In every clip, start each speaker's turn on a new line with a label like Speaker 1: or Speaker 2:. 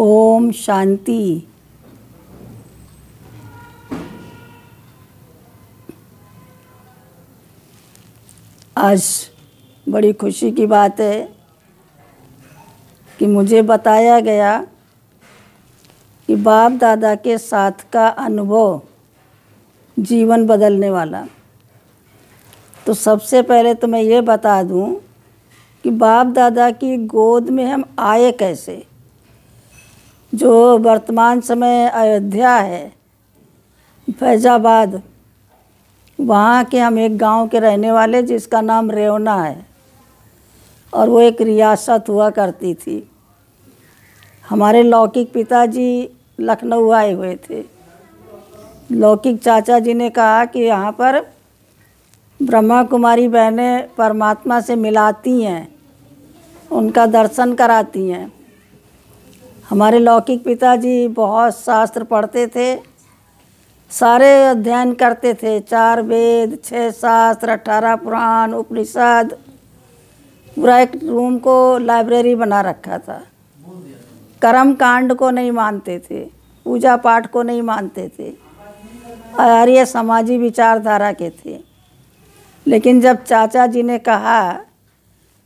Speaker 1: ओम शांति आज बड़ी खुशी की बात है कि मुझे बताया गया कि बाप दादा के साथ का अनुभव जीवन बदलने वाला तो सबसे पहले तो मैं ये बता दूं कि बाप दादा की गोद में हम आए कैसे जो वर्तमान समय अयोध्या है फैज़ाबाद वहाँ के हम एक गांव के रहने वाले जिसका नाम रेवना है और वो एक रियासत हुआ करती थी हमारे लौकिक पिताजी लखनऊ आए हुए थे लौकिक चाचा जी ने कहा कि यहाँ पर ब्रह्मा कुमारी बहनें परमात्मा से मिलाती हैं उनका दर्शन कराती हैं हमारे लौकिक पिताजी बहुत शास्त्र पढ़ते थे सारे अध्ययन करते थे चार वेद छः शास्त्र अठारह पुराण उपनिषद पूरा एक रूम को लाइब्रेरी बना रखा था कर्म कांड को नहीं मानते थे पूजा पाठ को नहीं मानते थे आर्य सामाजिक विचारधारा के थे लेकिन जब चाचा जी ने कहा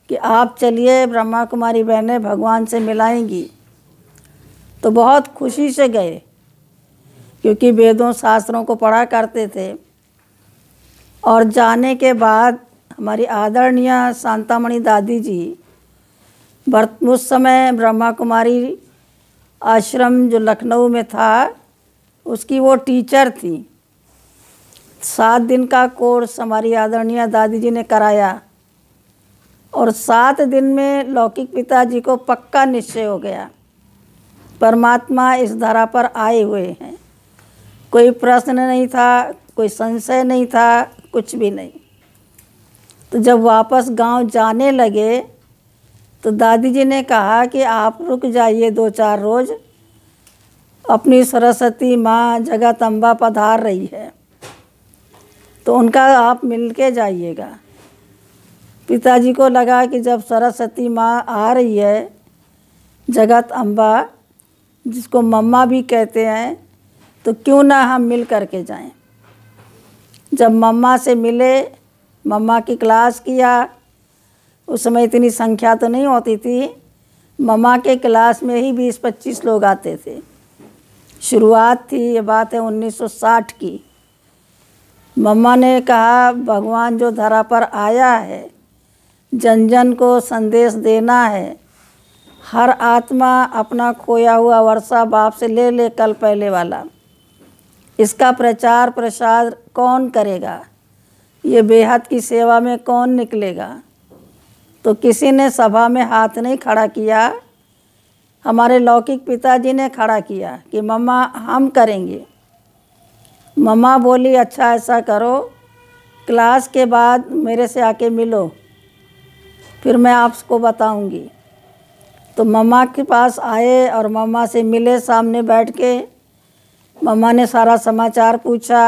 Speaker 1: कि आप चलिए ब्रह्मा कुमारी बहनें भगवान से मिलाएंगी तो बहुत खुशी से गए क्योंकि वेदों शास्त्रों को पढ़ा करते थे और जाने के बाद हमारी आदरणीय शांतामणि दादी जी उस समय ब्रह्मा कुमारी आश्रम जो लखनऊ में था उसकी वो टीचर थी सात दिन का कोर्स हमारी आदरणीय दादी जी ने कराया और सात दिन में लौकिक पिताजी को पक्का निश्चय हो गया परमात्मा इस धरा पर आए हुए हैं कोई प्रश्न नहीं था कोई संशय नहीं था कुछ भी नहीं तो जब वापस गांव जाने लगे तो दादी जी ने कहा कि आप रुक जाइए दो चार रोज़ अपनी सरस्वती माँ जगत अम्बा पधार रही है तो उनका आप मिल के जाइएगा पिताजी को लगा कि जब सरस्वती माँ आ रही है जगत अम्बा जिसको मम्मा भी कहते हैं तो क्यों ना हम मिल कर के जाएं जब मम्मा से मिले मम्मा की क्लास किया उस समय इतनी संख्या तो नहीं होती थी मम्मा के क्लास में ही बीस पच्चीस लोग आते थे शुरुआत थी ये बात है 1960 की मम्मा ने कहा भगवान जो धरा पर आया है जन जन को संदेश देना है हर आत्मा अपना खोया हुआ वर्षा बाप से ले ले कल पहले वाला इसका प्रचार प्रसार कौन करेगा ये बेहद की सेवा में कौन निकलेगा तो किसी ने सभा में हाथ नहीं खड़ा किया हमारे लौकिक पिताजी ने खड़ा किया कि मम्मा हम करेंगे मम्मा बोली अच्छा ऐसा करो क्लास के बाद मेरे से आके मिलो फिर मैं आपको बताऊंगी तो मम्मा के पास आए और मम्मा से मिले सामने बैठ के मम्मा ने सारा समाचार पूछा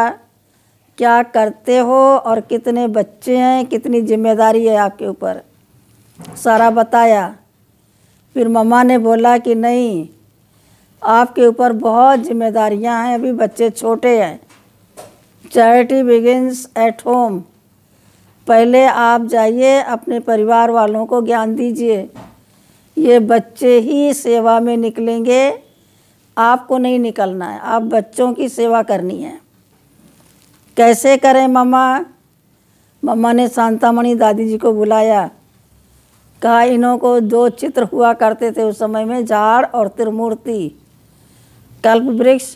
Speaker 1: क्या करते हो और कितने बच्चे हैं कितनी जिम्मेदारी है आपके ऊपर सारा बताया फिर मम्मा ने बोला कि नहीं आपके ऊपर बहुत जिम्मेदारियां हैं अभी बच्चे छोटे हैं चैरिटी बिगिनस एट होम पहले आप जाइए अपने परिवार वालों को ज्ञान दीजिए ये बच्चे ही सेवा में निकलेंगे आपको नहीं निकलना है आप बच्चों की सेवा करनी है कैसे करें मम्मा मम्मा ने शांतामणि दादी जी को बुलाया कहा इन्हों को दो चित्र हुआ करते थे उस समय में झाड़ और त्रिमूर्ति कल्प वृक्ष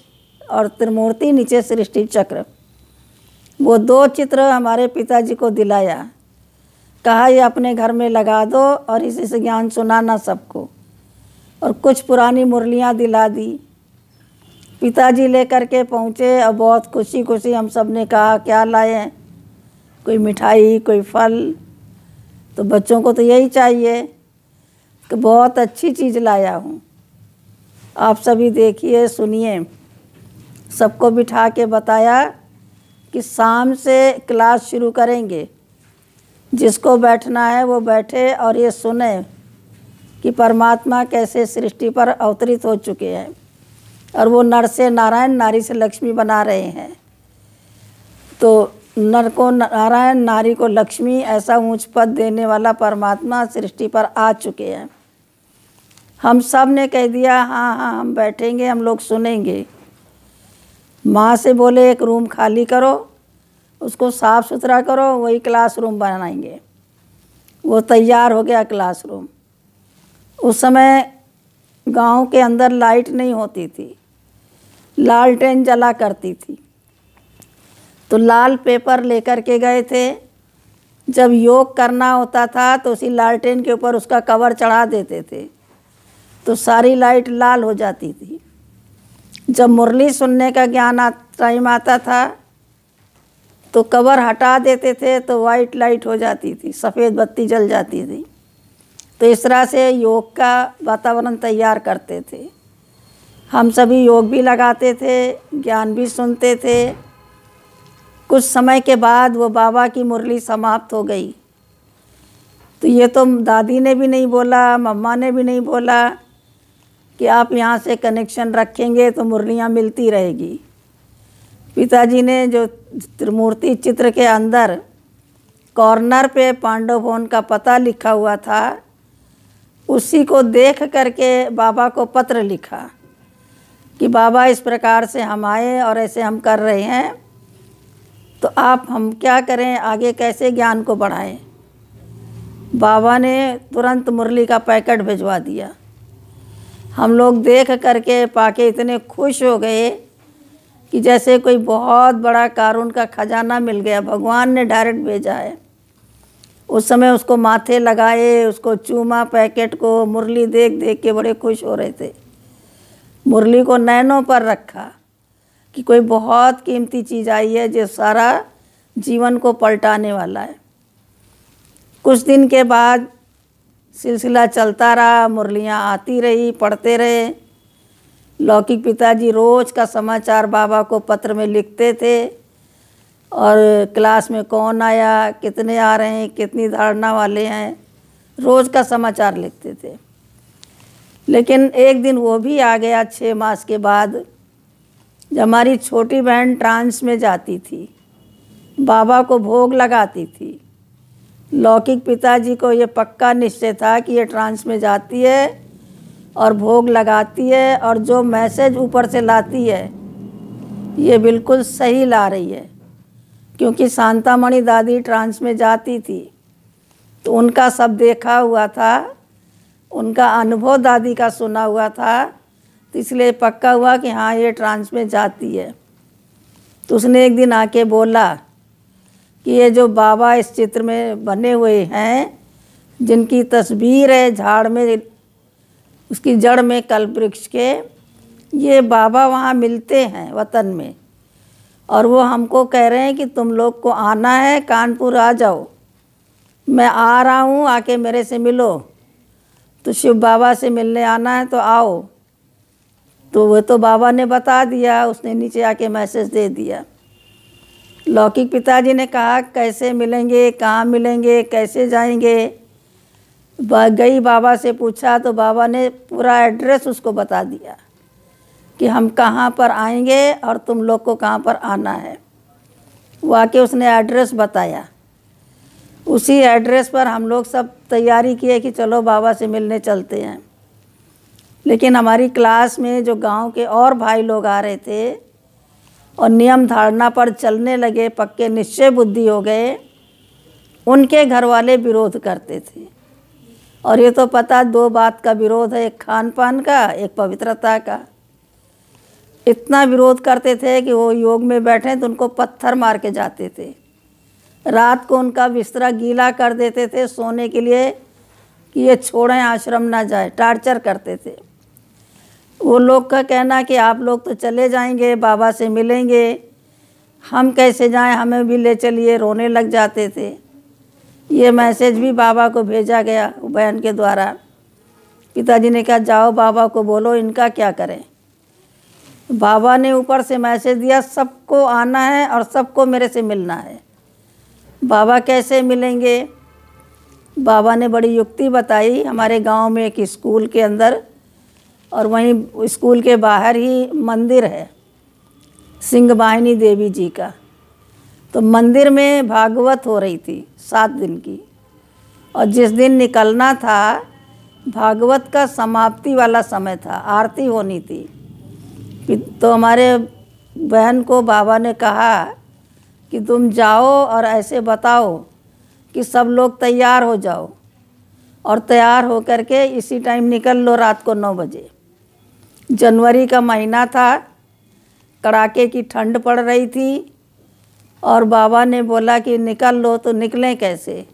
Speaker 1: और त्रिमूर्ति नीचे सृष्टि चक्र वो दो चित्र हमारे पिताजी को दिलाया कहा ये अपने घर में लगा दो और इसी से ज्ञान सुनाना सबको और कुछ पुरानी मुरलियाँ दिला दी पिताजी लेकर के पहुँचे और बहुत खुशी खुशी हम सब ने कहा क्या लाए कोई मिठाई कोई फल तो बच्चों को तो यही चाहिए कि बहुत अच्छी चीज़ लाया हूँ आप सभी देखिए सुनिए सबको बिठा के बताया कि शाम से क्लास शुरू करेंगे जिसको बैठना है वो बैठे और ये सुने कि परमात्मा कैसे सृष्टि पर अवतरित हो चुके हैं और वो नर से नारायण नारी से लक्ष्मी बना रहे हैं तो नर को नारायण नारी को लक्ष्मी ऐसा ऊंच पद देने वाला परमात्मा सृष्टि पर आ चुके हैं हम सब ने कह दिया हाँ हाँ हम बैठेंगे हम लोग सुनेंगे माँ से बोले एक रूम खाली करो उसको साफ़ सुथरा करो वही क्लासरूम बनाएंगे वो तैयार हो गया क्लासरूम उस समय गांव के अंदर लाइट नहीं होती थी लालटेन जला करती थी तो लाल पेपर लेकर के गए थे जब योग करना होता था तो उसी लालटेन के ऊपर उसका कवर चढ़ा देते थे तो सारी लाइट लाल हो जाती थी जब मुरली सुनने का ज्ञान टाइम आता था तो कवर हटा देते थे तो वाइट लाइट हो जाती थी सफ़ेद बत्ती जल जाती थी तो इस तरह से योग का वातावरण तैयार करते थे हम सभी योग भी लगाते थे ज्ञान भी सुनते थे कुछ समय के बाद वो बाबा की मुरली समाप्त हो गई तो ये तो दादी ने भी नहीं बोला मम्मा ने भी नहीं बोला कि आप यहाँ से कनेक्शन रखेंगे तो मुरलियाँ मिलती रहेगी पिताजी ने जो त्रिमूर्ति चित्र के अंदर कॉर्नर पे पांडव भवन का पता लिखा हुआ था उसी को देख करके बाबा को पत्र लिखा कि बाबा इस प्रकार से हम आए और ऐसे हम कर रहे हैं तो आप हम क्या करें आगे कैसे ज्ञान को बढ़ाएं बाबा ने तुरंत मुरली का पैकेट भिजवा दिया हम लोग देख करके पाके इतने खुश हो गए कि जैसे कोई बहुत बड़ा कारून का खजाना मिल गया भगवान ने डायरेक्ट भेजा है उस समय उसको माथे लगाए उसको चूमा पैकेट को मुरली देख देख के बड़े खुश हो रहे थे मुरली को नैनों पर रखा कि कोई बहुत कीमती चीज़ आई है जो सारा जीवन को पलटाने वाला है कुछ दिन के बाद सिलसिला चलता रहा मुरलियाँ आती रही पढ़ते रहे लौकिक पिताजी रोज़ का समाचार बाबा को पत्र में लिखते थे और क्लास में कौन आया कितने आ रहे हैं कितनी धारणा वाले हैं रोज़ का समाचार लिखते थे लेकिन एक दिन वो भी आ गया छः मास के बाद जब हमारी छोटी बहन ट्रांस में जाती थी बाबा को भोग लगाती थी लौकिक पिताजी को ये पक्का निश्चय था कि ये ट्रांस में जाती है और भोग लगाती है और जो मैसेज ऊपर से लाती है ये बिल्कुल सही ला रही है क्योंकि शांतामणि दादी ट्रांस में जाती थी तो उनका सब देखा हुआ था उनका अनुभव दादी का सुना हुआ था तो इसलिए पक्का हुआ कि हाँ ये ट्रांस में जाती है तो उसने एक दिन आके बोला कि ये जो बाबा इस चित्र में बने हुए हैं जिनकी तस्वीर है झाड़ में उसकी जड़ में कल्प वृक्ष के ये बाबा वहाँ मिलते हैं वतन में और वो हमको कह रहे हैं कि तुम लोग को आना है कानपुर आ जाओ मैं आ रहा हूँ आके मेरे से मिलो तो शिव बाबा से मिलने आना है तो आओ तो वह तो बाबा ने बता दिया उसने नीचे आके मैसेज दे दिया लौकिक पिताजी ने कहा कैसे मिलेंगे कहाँ मिलेंगे कैसे जाएंगे गई बाबा से पूछा तो बाबा ने पूरा एड्रेस उसको बता दिया कि हम कहाँ पर आएंगे और तुम लोग को कहाँ पर आना है वाकई उसने एड्रेस बताया उसी एड्रेस पर हम लोग सब तैयारी किए कि चलो बाबा से मिलने चलते हैं लेकिन हमारी क्लास में जो गांव के और भाई लोग आ रहे थे और नियम धारणा पर चलने लगे पक्के निश्चय बुद्धि हो गए उनके घर वाले विरोध करते थे और ये तो पता दो बात का विरोध है एक खान पान का एक पवित्रता का इतना विरोध करते थे कि वो योग में बैठे तो उनको पत्थर मार के जाते थे रात को उनका बिस्तरा गीला कर देते थे सोने के लिए कि ये छोड़ें आश्रम ना जाए टार्चर करते थे वो लोग का कहना कि आप लोग तो चले जाएंगे बाबा से मिलेंगे हम कैसे जाएं हमें भी ले चलिए रोने लग जाते थे ये मैसेज भी बाबा को भेजा गया बहन के द्वारा पिताजी ने कहा जाओ बाबा को बोलो इनका क्या करें बाबा ने ऊपर से मैसेज दिया सबको आना है और सबको मेरे से मिलना है बाबा कैसे मिलेंगे बाबा ने बड़ी युक्ति बताई हमारे गांव में एक स्कूल के अंदर और वहीं स्कूल के बाहर ही मंदिर है सिंह वाहिनी देवी जी का तो मंदिर में भागवत हो रही थी सात दिन की और जिस दिन निकलना था भागवत का समाप्ति वाला समय था आरती होनी थी तो हमारे बहन को बाबा ने कहा कि तुम जाओ और ऐसे बताओ कि सब लोग तैयार हो जाओ और तैयार हो कर के इसी टाइम निकल लो रात को नौ बजे जनवरी का महीना था कड़ाके की ठंड पड़ रही थी और बाबा ने बोला कि निकल लो तो निकलें कैसे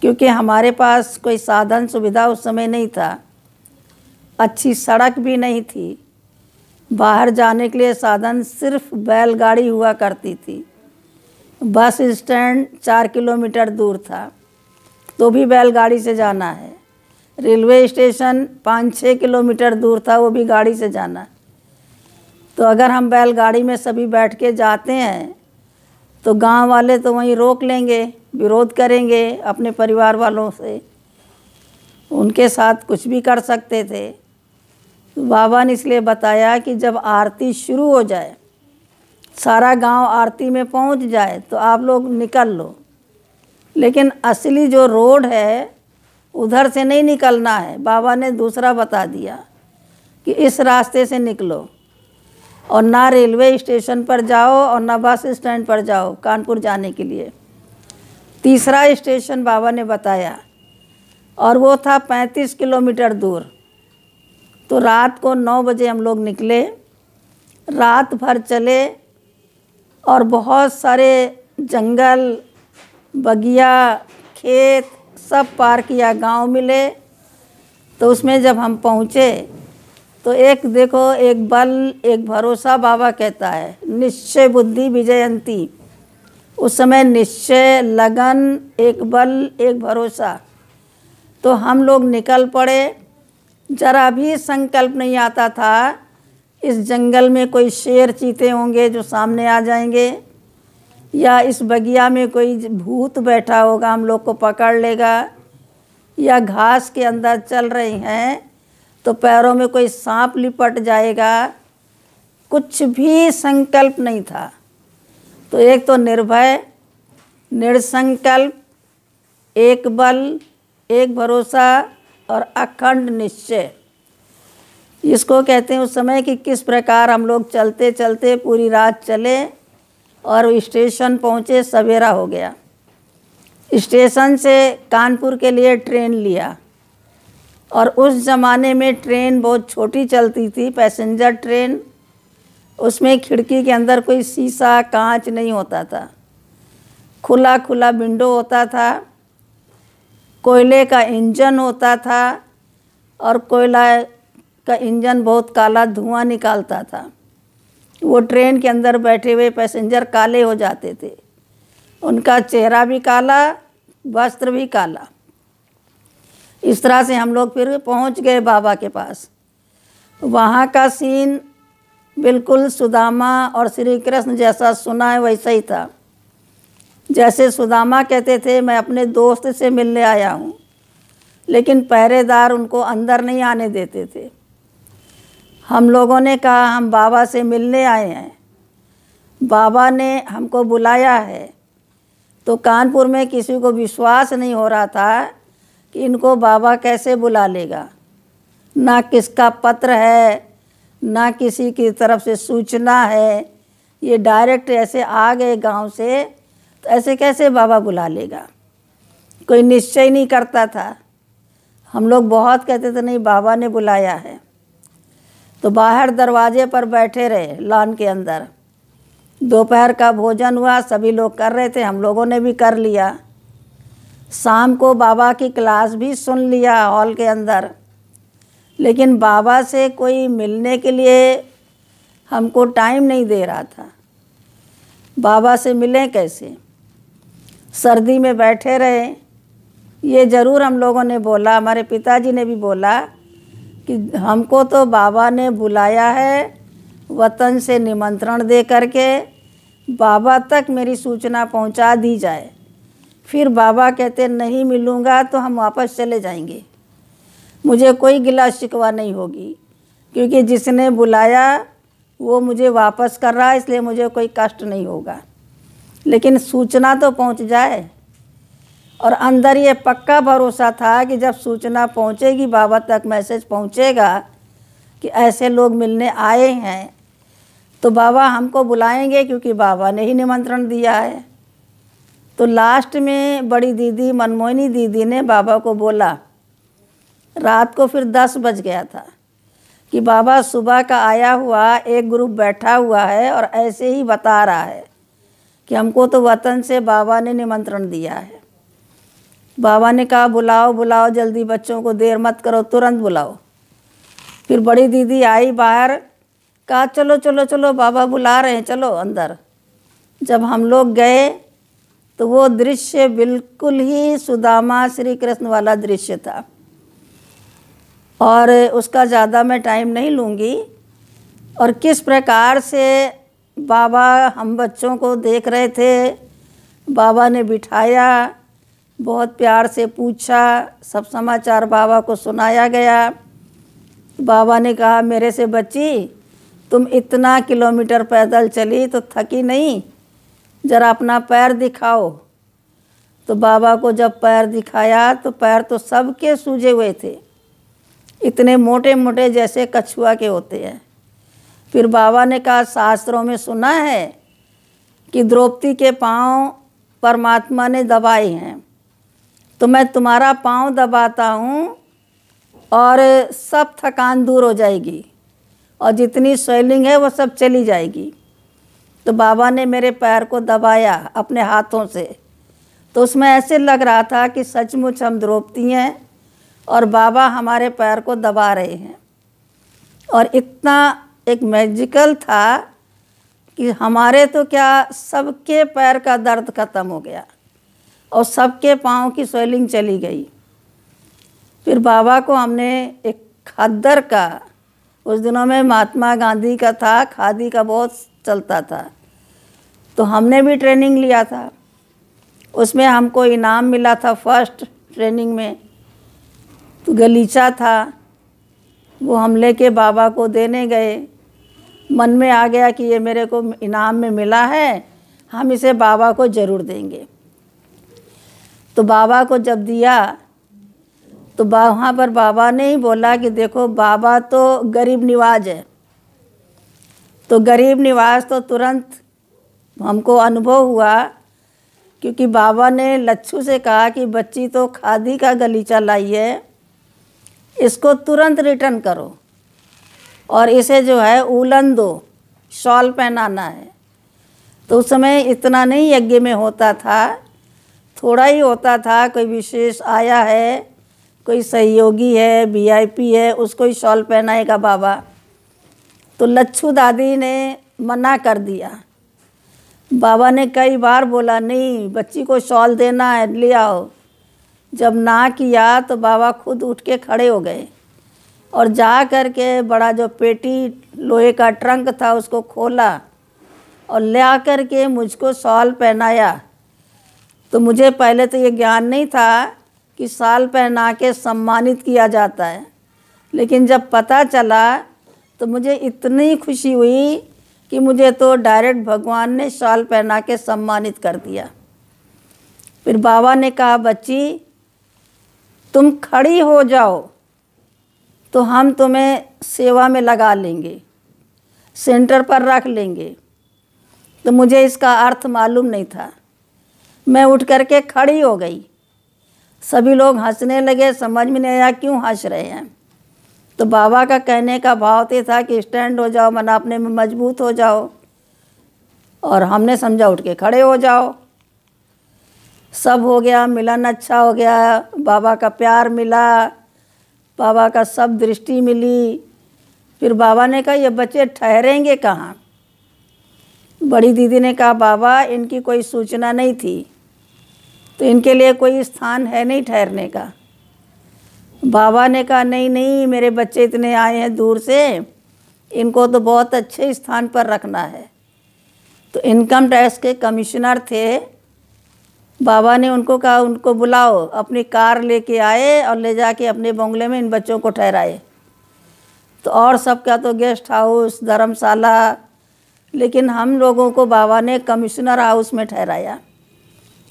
Speaker 1: क्योंकि हमारे पास कोई साधन सुविधा उस समय नहीं था अच्छी सड़क भी नहीं थी बाहर जाने के लिए साधन सिर्फ बैलगाड़ी हुआ करती थी बस स्टैंड चार किलोमीटर दूर था तो भी बैलगाड़ी से जाना है रेलवे स्टेशन पाँच छः किलोमीटर दूर था वो भी गाड़ी से जाना तो अगर हम बैलगाड़ी में सभी बैठ के जाते हैं तो गांव वाले तो वहीं रोक लेंगे विरोध करेंगे अपने परिवार वालों से उनके साथ कुछ भी कर सकते थे तो बाबा ने इसलिए बताया कि जब आरती शुरू हो जाए सारा गांव आरती में पहुंच जाए तो आप लोग निकल लो लेकिन असली जो रोड है उधर से नहीं निकलना है बाबा ने दूसरा बता दिया कि इस रास्ते से निकलो और ना रेलवे स्टेशन पर जाओ और ना बस स्टैंड पर जाओ कानपुर जाने के लिए तीसरा स्टेशन बाबा ने बताया और वो था 35 किलोमीटर दूर तो रात को 9 बजे हम लोग निकले रात भर चले और बहुत सारे जंगल बगिया खेत सब पार किया गांव मिले तो उसमें जब हम पहुँचे तो एक देखो एक बल एक भरोसा बाबा कहता है निश्चय बुद्धि विजयंती उस समय निश्चय लगन एक बल एक भरोसा तो हम लोग निकल पड़े जरा भी संकल्प नहीं आता था इस जंगल में कोई शेर चीते होंगे जो सामने आ जाएंगे या इस बगिया में कोई भूत बैठा होगा हम लोग को पकड़ लेगा या घास के अंदर चल रही हैं तो पैरों में कोई सांप लिपट जाएगा कुछ भी संकल्प नहीं था तो एक तो निर्भय निर्संकल्प एक बल एक भरोसा और अखंड निश्चय इसको कहते हैं उस समय कि किस प्रकार हम लोग चलते चलते पूरी रात चले और स्टेशन पहुँचे सवेरा हो गया स्टेशन से कानपुर के लिए ट्रेन लिया और उस ज़माने में ट्रेन बहुत छोटी चलती थी पैसेंजर ट्रेन उसमें खिड़की के अंदर कोई शीशा कांच नहीं होता था खुला खुला विंडो होता था कोयले का इंजन होता था और कोयला का इंजन बहुत काला धुआं निकालता था वो ट्रेन के अंदर बैठे हुए पैसेंजर काले हो जाते थे उनका चेहरा भी काला वस्त्र भी काला इस तरह से हम लोग फिर पहुंच गए बाबा के पास वहाँ का सीन बिल्कुल सुदामा और श्री कृष्ण जैसा सुना है वैसा ही था जैसे सुदामा कहते थे मैं अपने दोस्त से मिलने आया हूँ लेकिन पहरेदार उनको अंदर नहीं आने देते थे हम लोगों ने कहा हम बाबा से मिलने आए हैं बाबा ने हमको बुलाया है तो कानपुर में किसी को विश्वास नहीं हो रहा था इनको बाबा कैसे बुला लेगा ना किसका पत्र है ना किसी की तरफ से सूचना है ये डायरेक्ट ऐसे आ गए गांव से तो ऐसे कैसे बाबा बुला लेगा कोई निश्चय नहीं करता था हम लोग बहुत कहते थे नहीं बाबा ने बुलाया है तो बाहर दरवाजे पर बैठे रहे लान के अंदर दोपहर का भोजन हुआ सभी लोग कर रहे थे हम लोगों ने भी कर लिया शाम को बाबा की क्लास भी सुन लिया हॉल के अंदर लेकिन बाबा से कोई मिलने के लिए हमको टाइम नहीं दे रहा था बाबा से मिलें कैसे सर्दी में बैठे रहे ये ज़रूर हम लोगों ने बोला हमारे पिताजी ने भी बोला कि हमको तो बाबा ने बुलाया है वतन से निमंत्रण दे करके बाबा तक मेरी सूचना पहुंचा दी जाए फिर बाबा कहते नहीं मिलूँगा तो हम वापस चले जाएंगे मुझे कोई गिला शिकवा नहीं होगी क्योंकि जिसने बुलाया वो मुझे वापस कर रहा है इसलिए मुझे कोई कष्ट नहीं होगा लेकिन सूचना तो पहुंच जाए और अंदर ये पक्का भरोसा था कि जब सूचना पहुंचेगी बाबा तक मैसेज पहुंचेगा कि ऐसे लोग मिलने आए हैं तो बाबा हमको बुलाएंगे क्योंकि बाबा ने ही निमंत्रण दिया है तो लास्ट में बड़ी दीदी मनमोहनी दीदी ने बाबा को बोला रात को फिर दस बज गया था कि बाबा सुबह का आया हुआ एक ग्रुप बैठा हुआ है और ऐसे ही बता रहा है कि हमको तो वतन से बाबा ने निमंत्रण दिया है बाबा ने कहा बुलाओ बुलाओ जल्दी बच्चों को देर मत करो तुरंत बुलाओ फिर बड़ी दीदी आई बाहर कहा चलो चलो चलो बाबा बुला रहे हैं चलो अंदर जब हम लोग गए तो वो दृश्य बिल्कुल ही सुदामा श्री कृष्ण वाला दृश्य था और उसका ज़्यादा मैं टाइम नहीं लूँगी और किस प्रकार से बाबा हम बच्चों को देख रहे थे बाबा ने बिठाया बहुत प्यार से पूछा सब समाचार बाबा को सुनाया गया बाबा ने कहा मेरे से बच्ची तुम इतना किलोमीटर पैदल चली तो थकी नहीं जरा अपना पैर दिखाओ तो बाबा को जब पैर दिखाया तो पैर तो सबके सूजे हुए थे इतने मोटे मोटे जैसे कछुआ के होते हैं फिर बाबा ने कहा शास्त्रों में सुना है कि द्रौपदी के पाँव परमात्मा ने दबाए हैं तो मैं तुम्हारा पाँव दबाता हूँ और सब थकान दूर हो जाएगी और जितनी स्वेलिंग है वो सब चली जाएगी तो बाबा ने मेरे पैर को दबाया अपने हाथों से तो उसमें ऐसे लग रहा था कि सचमुच हम द्रौपदी हैं और बाबा हमारे पैर को दबा रहे हैं और इतना एक मैजिकल था कि हमारे तो क्या सबके पैर का दर्द ख़त्म हो गया और सबके पाँव की स्वेलिंग चली गई फिर बाबा को हमने एक खद्दर का उस दिनों में महात्मा गांधी का था खादी का बहुत चलता था तो हमने भी ट्रेनिंग लिया था उसमें हमको इनाम मिला था फर्स्ट ट्रेनिंग में तो गलीचा था वो हम लेके बाबा को देने गए मन में आ गया कि ये मेरे को इनाम में मिला है हम इसे बाबा को ज़रूर देंगे तो बाबा को जब दिया तो वहाँ पर बाबा ने ही बोला कि देखो बाबा तो गरीब निवाज है तो गरीब निवाज तो तुरंत हमको अनुभव हुआ क्योंकि बाबा ने लच्छू से कहा कि बच्ची तो खादी का गलीचा लाई है इसको तुरंत रिटर्न करो और इसे जो है उलन दो शॉल पहनाना है तो उस समय इतना नहीं यज्ञ में होता था थोड़ा ही होता था कोई विशेष आया है कोई सहयोगी है वीआईपी है उसको ही शॉल पहनाएगा बाबा तो लच्छू दादी ने मना कर दिया बाबा ने कई बार बोला नहीं बच्ची को शॉल देना है ले आओ जब ना किया तो बाबा खुद उठ के खड़े हो गए और जा कर के बड़ा जो पेटी लोहे का ट्रंक था उसको खोला और ले आ कर के मुझको शॉल पहनाया तो मुझे पहले तो ये ज्ञान नहीं था कि शॉल पहना के सम्मानित किया जाता है लेकिन जब पता चला तो मुझे इतनी खुशी हुई कि मुझे तो डायरेक्ट भगवान ने शाल पहना के सम्मानित कर दिया फिर बाबा ने कहा बच्ची तुम खड़ी हो जाओ तो हम तुम्हें सेवा में लगा लेंगे सेंटर पर रख लेंगे तो मुझे इसका अर्थ मालूम नहीं था मैं उठ करके खड़ी हो गई सभी लोग हंसने लगे समझ में नहीं आया क्यों हंस रहे हैं तो बाबा का कहने का भाव तो था कि स्टैंड हो जाओ मन अपने में मजबूत हो जाओ और हमने समझा उठ के खड़े हो जाओ सब हो गया मिलन अच्छा हो गया बाबा का प्यार मिला बाबा का सब दृष्टि मिली फिर बाबा ने कहा ये बच्चे ठहरेंगे कहाँ बड़ी दीदी ने कहा बाबा इनकी कोई सूचना नहीं थी तो इनके लिए कोई स्थान है नहीं ठहरने का बाबा ने कहा नहीं नहीं मेरे बच्चे इतने आए हैं दूर से इनको तो बहुत अच्छे स्थान पर रखना है तो इनकम टैक्स के कमिश्नर थे बाबा ने उनको कहा उनको बुलाओ अपनी कार लेके आए और ले जाके अपने बंगले में इन बच्चों को ठहराए तो और सब क्या तो गेस्ट हाउस धर्मशाला लेकिन हम लोगों को बाबा ने कमिश्नर हाउस में ठहराया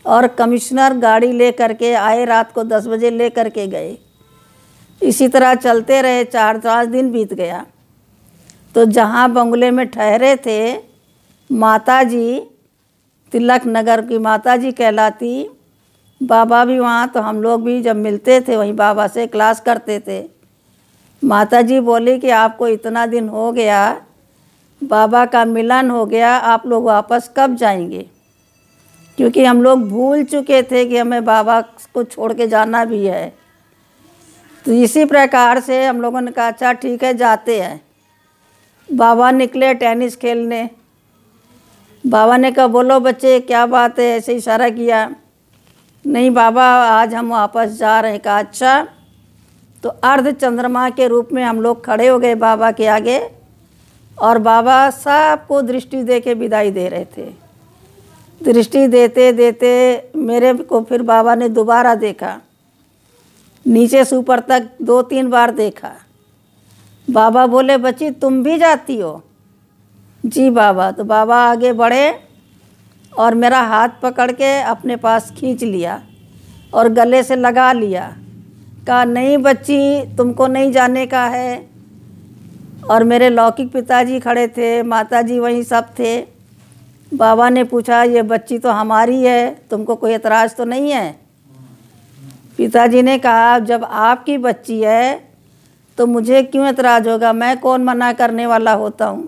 Speaker 1: और कमिश्नर गाड़ी ले करके आए रात को दस बजे ले करके गए इसी तरह चलते रहे चार पाँच दिन बीत गया तो जहाँ बंगले में ठहरे थे माता जी तिलक नगर की माता जी कहलाती बाबा भी वहाँ तो हम लोग भी जब मिलते थे वहीं बाबा से क्लास करते थे माता जी बोली कि आपको इतना दिन हो गया बाबा का मिलन हो गया आप लोग वापस कब जाएंगे क्योंकि हम लोग भूल चुके थे कि हमें बाबा को छोड़ के जाना भी है तो इसी प्रकार से हम लोगों ने कहा अच्छा ठीक है जाते हैं बाबा निकले टेनिस खेलने बाबा ने कहा बोलो बच्चे क्या बात है ऐसे इशारा किया नहीं बाबा आज हम वापस जा रहे हैं कहा अच्छा तो अर्ध चंद्रमा के रूप में हम लोग खड़े हो गए बाबा के आगे और बाबा सबको दृष्टि दे के विदाई दे रहे थे दृष्टि देते देते मेरे को फिर बाबा ने दोबारा देखा नीचे से ऊपर तक दो तीन बार देखा बाबा बोले बच्ची तुम भी जाती हो जी बाबा तो बाबा आगे बढ़े और मेरा हाथ पकड़ के अपने पास खींच लिया और गले से लगा लिया कहा नहीं बच्ची तुमको नहीं जाने का है और मेरे लौकिक पिताजी खड़े थे माता जी वहीं सब थे बाबा ने पूछा ये बच्ची तो हमारी है तुमको कोई एतराज़ तो नहीं है पिताजी ने कहा जब आपकी बच्ची है तो मुझे क्यों एतराज़ होगा मैं कौन मना करने वाला होता हूँ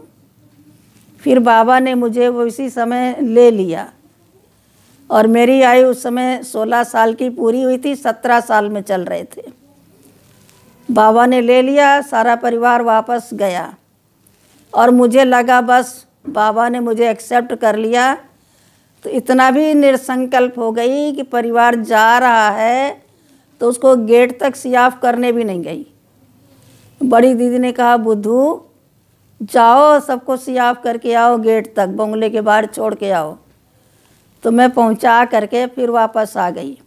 Speaker 1: फिर बाबा ने मुझे वो इसी समय ले लिया और मेरी आयु उस समय 16 साल की पूरी हुई थी 17 साल में चल रहे थे बाबा ने ले लिया सारा परिवार वापस गया और मुझे लगा बस बाबा ने मुझे एक्सेप्ट कर लिया तो इतना भी निर्संकल्प हो गई कि परिवार जा रहा है तो उसको गेट तक सियाफ करने भी नहीं गई बड़ी दीदी ने कहा बुद्धू जाओ सबको सियाफ करके आओ गेट तक बंगले के बाहर छोड़ के आओ तो मैं पहुंचा करके फिर वापस आ गई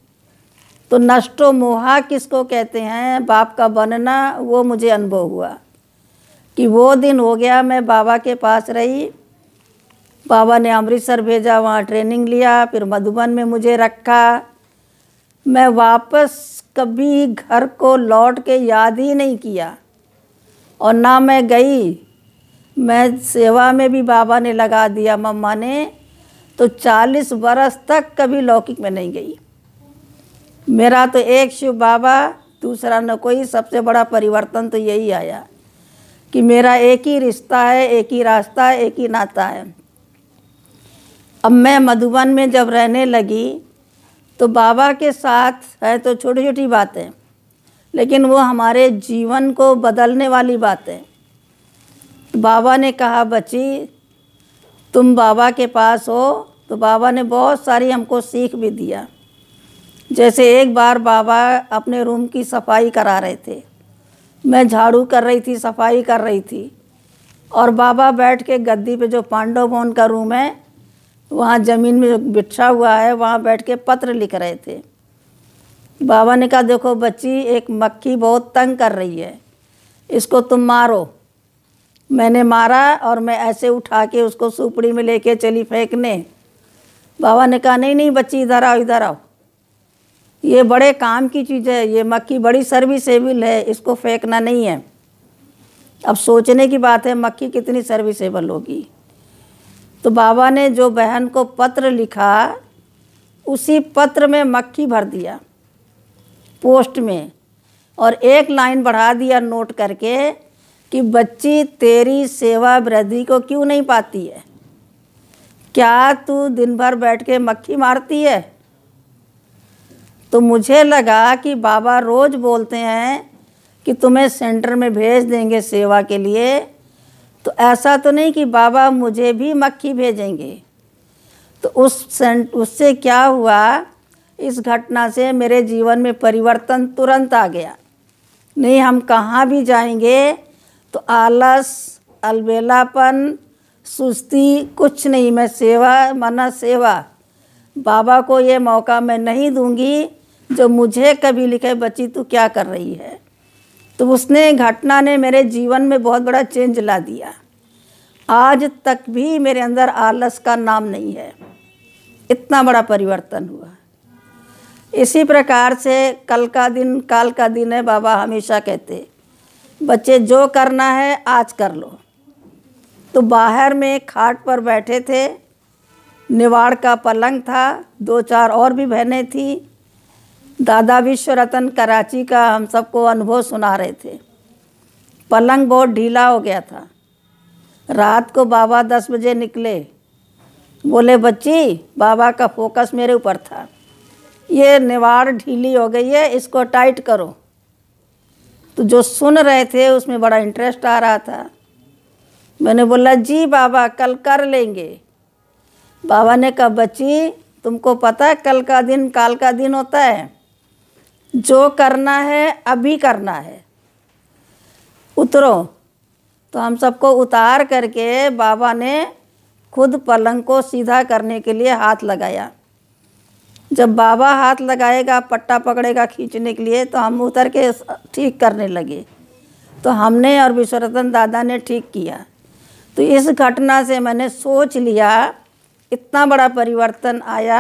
Speaker 1: तो नष्टो मोहा किसको कहते हैं बाप का बनना वो मुझे अनुभव हुआ कि वो दिन हो गया मैं बाबा के पास रही बाबा ने अमृतसर भेजा वहाँ ट्रेनिंग लिया फिर मधुबन में मुझे रखा मैं वापस कभी घर को लौट के याद ही नहीं किया और ना मैं गई मैं सेवा में भी बाबा ने लगा दिया मम्मा ने तो चालीस बरस तक कभी लौकिक में नहीं गई मेरा तो एक शिव बाबा दूसरा न कोई सबसे बड़ा परिवर्तन तो यही आया कि मेरा एक ही रिश्ता है एक ही रास्ता है एक ही नाता है अब मैं मधुबन में जब रहने लगी तो बाबा के साथ है तो छोटी छोटी बातें लेकिन वो हमारे जीवन को बदलने वाली बातें बाबा ने कहा बच्ची तुम बाबा के पास हो तो बाबा ने बहुत सारी हमको सीख भी दिया जैसे एक बार बाबा अपने रूम की सफाई करा रहे थे मैं झाड़ू कर रही थी सफाई कर रही थी और बाबा बैठ के गद्दी पे जो पांडव भवन का रूम है वहाँ ज़मीन में बिछा हुआ है वहाँ बैठ के पत्र लिख रहे थे बाबा ने कहा देखो बच्ची एक मक्खी बहुत तंग कर रही है इसको तुम मारो मैंने मारा और मैं ऐसे उठा के उसको सुपड़ी में लेके चली फेंकने बाबा ने कहा नहीं नहीं बच्ची इधर आओ इधर आओ ये बड़े काम की चीज़ है ये मक्खी बड़ी सर्विसेबल है इसको फेंकना नहीं है अब सोचने की बात है मक्खी कितनी सर्विसेबल होगी तो बाबा ने जो बहन को पत्र लिखा उसी पत्र में मक्खी भर दिया पोस्ट में और एक लाइन बढ़ा दिया नोट करके कि बच्ची तेरी सेवा वृद्धि को क्यों नहीं पाती है क्या तू दिन भर बैठ के मक्खी मारती है तो मुझे लगा कि बाबा रोज़ बोलते हैं कि तुम्हें सेंटर में भेज देंगे सेवा के लिए तो ऐसा तो नहीं कि बाबा मुझे भी मक्खी भेजेंगे तो उस सेंट उससे क्या हुआ इस घटना से मेरे जीवन में परिवर्तन तुरंत आ गया नहीं हम कहाँ भी जाएंगे तो आलस अलबेलापन सुस्ती कुछ नहीं मैं सेवा मना सेवा बाबा को ये मौका मैं नहीं दूंगी जो मुझे कभी लिखे बच्ची तू क्या कर रही है तो उसने घटना ने मेरे जीवन में बहुत बड़ा चेंज ला दिया आज तक भी मेरे अंदर आलस का नाम नहीं है इतना बड़ा परिवर्तन हुआ इसी प्रकार से कल का दिन काल का दिन है बाबा हमेशा कहते बच्चे जो करना है आज कर लो तो बाहर में खाट पर बैठे थे निवाड़ का पलंग था दो चार और भी बहनें थीं दादा विश्व रतन कराची का हम सबको अनुभव सुना रहे थे पलंग बहुत ढीला हो गया था रात को बाबा दस बजे निकले बोले बच्ची बाबा का फोकस मेरे ऊपर था ये निवार ढीली हो गई है इसको टाइट करो तो जो सुन रहे थे उसमें बड़ा इंटरेस्ट आ रहा था मैंने बोला जी बाबा कल कर लेंगे बाबा ने कहा बच्ची तुमको पता है कल का दिन काल का दिन होता है जो करना है अभी करना है उतरो तो हम सबको उतार करके बाबा ने खुद पलंग को सीधा करने के लिए हाथ लगाया जब बाबा हाथ लगाएगा पट्टा पकड़ेगा खींचने के लिए तो हम उतर के ठीक करने लगे तो हमने और विश्वरतन दादा ने ठीक किया तो इस घटना से मैंने सोच लिया इतना बड़ा परिवर्तन आया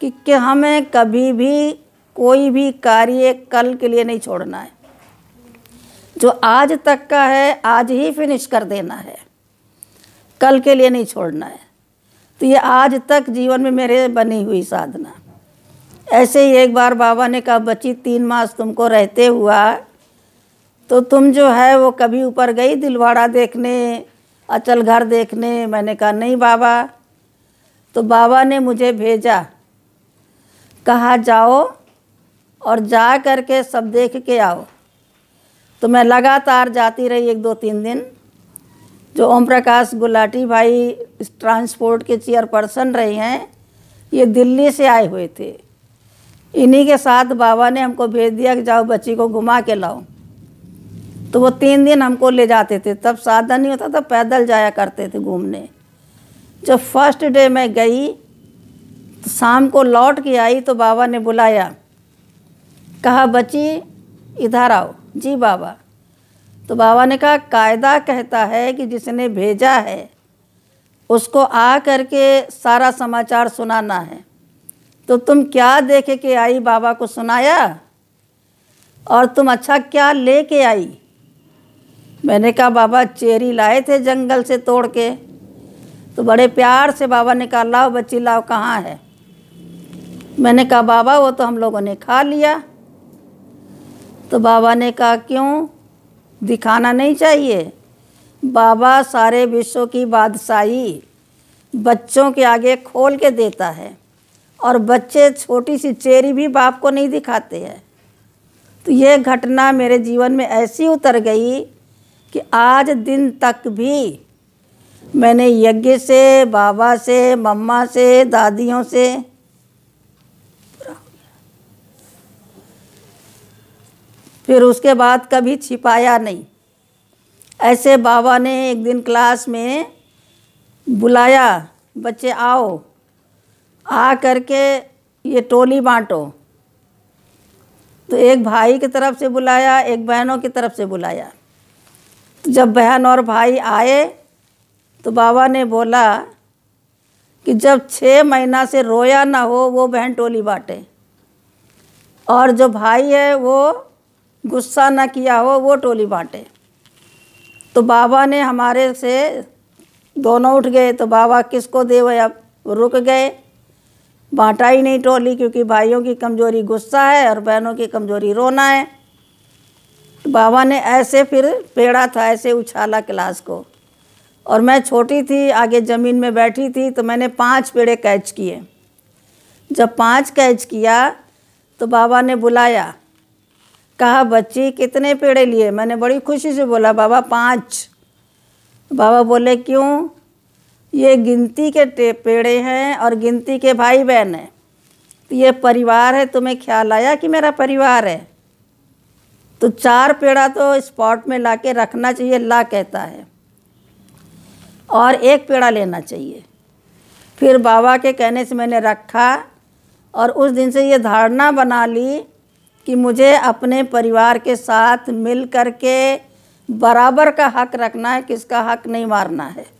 Speaker 1: कि, कि हमें कभी भी कोई भी कार्य कल के लिए नहीं छोड़ना है जो आज तक का है आज ही फिनिश कर देना है कल के लिए नहीं छोड़ना है तो ये आज तक जीवन में मेरे बनी हुई साधना ऐसे ही एक बार बाबा ने कहा बच्ची तीन मास तुमको रहते हुआ तो तुम जो है वो कभी ऊपर गई दिलवाड़ा देखने अचल घर देखने मैंने कहा नहीं बाबा तो बाबा ने मुझे भेजा कहा जाओ और जा कर के सब देख के आओ तो मैं लगातार जाती रही एक दो तीन दिन जो ओम प्रकाश गुलाटी भाई ट्रांसपोर्ट के चेयरपर्सन रहे हैं ये दिल्ली से आए हुए थे इन्हीं के साथ बाबा ने हमको भेज दिया कि जाओ बच्ची को घुमा के लाओ तो वो तीन दिन हमको ले जाते थे तब साधन नहीं होता था पैदल जाया करते थे घूमने जब फर्स्ट डे मैं गई तो शाम को लौट के आई तो बाबा ने बुलाया कहा बची इधर आओ जी बाबा तो बाबा ने कहा कायदा कहता है कि जिसने भेजा है उसको आ करके सारा समाचार सुनाना है तो तुम क्या देखे के आई बाबा को सुनाया और तुम अच्छा क्या ले के आई मैंने कहा बाबा चेरी लाए थे जंगल से तोड़ के तो बड़े प्यार से बाबा ने कहा लाओ बच्ची लाओ कहाँ है मैंने कहा बाबा वो तो हम लोगों ने खा लिया तो बाबा ने कहा क्यों दिखाना नहीं चाहिए बाबा सारे विश्व की बादशाही बच्चों के आगे खोल के देता है और बच्चे छोटी सी चेरी भी बाप को नहीं दिखाते हैं तो ये घटना मेरे जीवन में ऐसी उतर गई कि आज दिन तक भी मैंने यज्ञ से बाबा से मम्मा से दादियों से फिर उसके बाद कभी छिपाया नहीं ऐसे बाबा ने एक दिन क्लास में बुलाया बच्चे आओ आ करके ये टोली बांटो तो एक भाई की तरफ से बुलाया एक बहनों की तरफ से बुलाया तो जब बहन और भाई आए तो बाबा ने बोला कि जब छः महीना से रोया ना हो वो बहन टोली बांटे और जो भाई है वो गुस्सा ना किया हो वो टोली बांटे तो बाबा ने हमारे से दोनों उठ गए तो बाबा किसको दे वह अब रुक गए बांटा ही नहीं टोली क्योंकि भाइयों की कमजोरी गुस्सा है और बहनों की कमजोरी रोना है तो बाबा ने ऐसे फिर पेड़ा था ऐसे उछाला क्लास को और मैं छोटी थी आगे ज़मीन में बैठी थी तो मैंने पांच पेड़े कैच किए जब पांच कैच किया तो बाबा ने बुलाया कहा बच्ची कितने पेड़े लिए मैंने बड़ी खुशी से बोला बाबा पाँच बाबा बोले क्यों ये गिनती के पेड़े हैं और गिनती के भाई बहन हैं तो ये परिवार है तुम्हें ख्याल आया कि मेरा परिवार है तो चार पेड़ा तो स्पॉट में ला के रखना चाहिए ला कहता है और एक पेड़ा लेना चाहिए फिर बाबा के कहने से मैंने रखा और उस दिन से ये धारणा बना ली कि मुझे अपने परिवार के साथ मिल कर के बराबर का हक रखना है किसका हक नहीं मारना है